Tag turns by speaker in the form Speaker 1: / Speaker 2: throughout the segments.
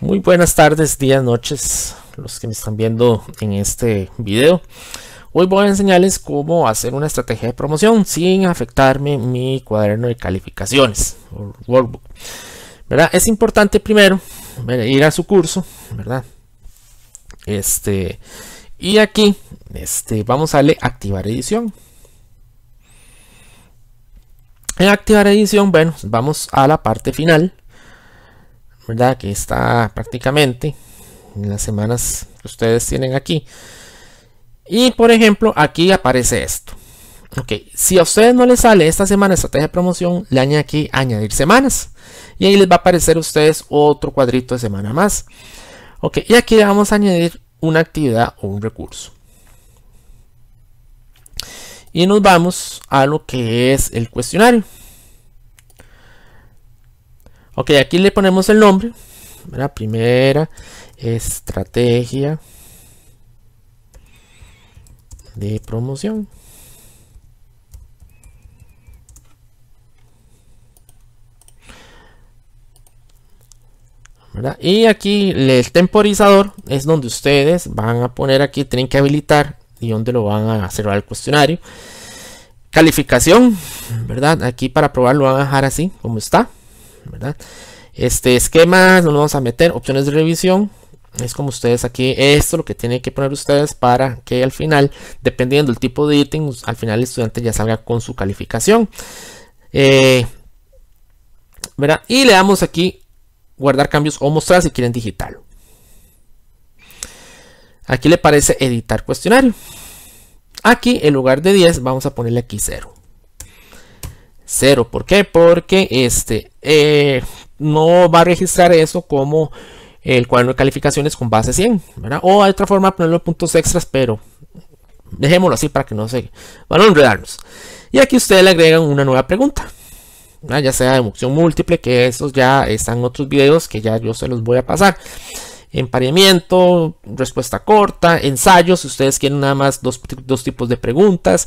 Speaker 1: Muy buenas tardes, días, noches, los que me están viendo en este video. Hoy voy a enseñarles cómo hacer una estrategia de promoción sin afectarme mi cuaderno de calificaciones o workbook. ¿Verdad? Es importante primero ir a su curso, ¿verdad? Este, y aquí este, vamos a darle activar edición. En activar edición, bueno, vamos a la parte final, ¿verdad? Que está prácticamente en las semanas que ustedes tienen aquí. Y por ejemplo, aquí aparece esto. Ok, si a ustedes no les sale esta semana estrategia de promoción, le añade aquí añadir semanas. Y ahí les va a aparecer a ustedes otro cuadrito de semana más. Ok, y aquí le vamos a añadir una actividad o un recurso. Y nos vamos a lo que es el cuestionario. Ok, aquí le ponemos el nombre. La primera estrategia de promoción. Y aquí el temporizador es donde ustedes van a poner aquí, tienen que habilitar y donde lo van a cerrar el cuestionario. Calificación, ¿verdad? Aquí para probar lo van a dejar así como está. ¿verdad? Este esquema nos vamos a meter, opciones de revisión. Es como ustedes aquí, esto lo que tienen que poner ustedes para que al final, dependiendo del tipo de ítems al final el estudiante ya salga con su calificación. Eh, y le damos aquí guardar cambios o mostrar si quieren digital. Aquí le parece editar cuestionario. Aquí en lugar de 10 vamos a ponerle aquí 0 cero ¿Por qué? Porque este eh, no va a registrar eso como el cuaderno de calificaciones con base 100, O hay otra forma de los puntos extras, pero dejémoslo así para que no se van a enredarnos. Y aquí ustedes le agregan una nueva pregunta, ya sea de opción múltiple, que esos ya están otros videos que ya yo se los voy a pasar. Empareamiento, respuesta corta, ensayos, si ustedes quieren nada más dos, dos tipos de preguntas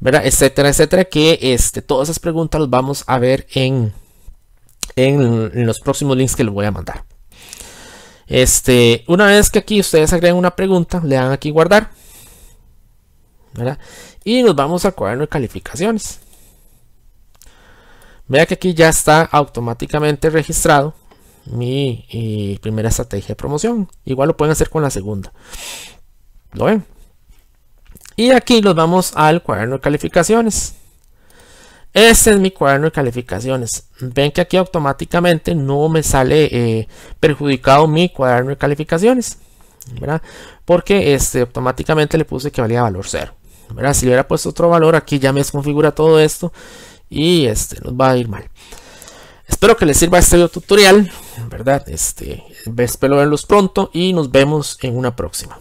Speaker 1: ¿verdad? Etcétera, etcétera, que este, todas esas preguntas las vamos a ver en, en, los próximos links que les voy a mandar. Este, una vez que aquí ustedes agregan una pregunta, le dan aquí guardar. Y nos vamos a cuaderno de calificaciones. Vea que aquí ya está automáticamente registrado mi eh, primera estrategia de promoción. Igual lo pueden hacer con la segunda. ¿Lo ven? Y aquí nos vamos al cuaderno de calificaciones. Este es mi cuaderno de calificaciones. Ven que aquí automáticamente no me sale eh, perjudicado mi cuaderno de calificaciones. ¿verdad? Porque este, automáticamente le puse que valía valor 0. Si le hubiera puesto otro valor, aquí ya me desconfigura todo esto. Y este, nos va a ir mal. Espero que les sirva este tutorial. ¿verdad? Este, espero verlos pronto y nos vemos en una próxima.